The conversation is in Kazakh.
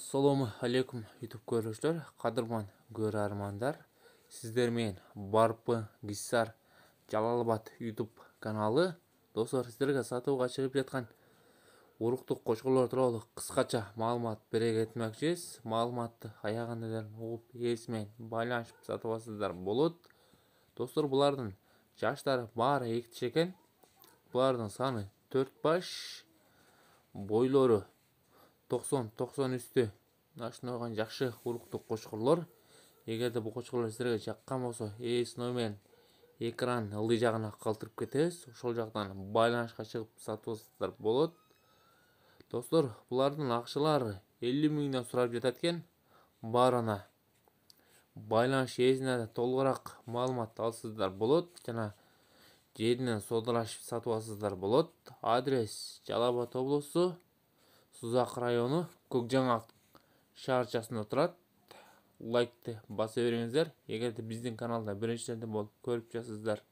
Соломы, алейкум ютуб көрушілер қадырман көр армандар сіздермен барпы гиссар жалалабад ютуб каналы достар сіздерге сатуға шығып жатқан уруктук кочкорлор тууралуу қысқаша маалымат бере кетмекчибиз маалыматты аягына чейин угуп ээрсимен байланышып сатып алсаңыздар болот достор булардын жаштары баары екті экен булардын саны төрт баш бойлору токсон токсон үстү ночной жакшы уруктук кочкорлор эгерде бул кочкорлор сиздерге жаккан болсо ээси менен экран ылдый жагына калтырып кетебиз ошол жактан байланышка чыгып сатып алсаңыздар болот достор булардын акчалары элүү миңден сурап жатат экен баарына байланыш ээсине толугураак маалымат алсаңыздар болот жана жеринен соодалашып сатып алсаңыздар болот адрес жалал абад облусу сузақ районы көкжаң шаршасында тұрады Лайкты баса беріңіздер егер де біздің каналда бірінші болып көріп жасыздар.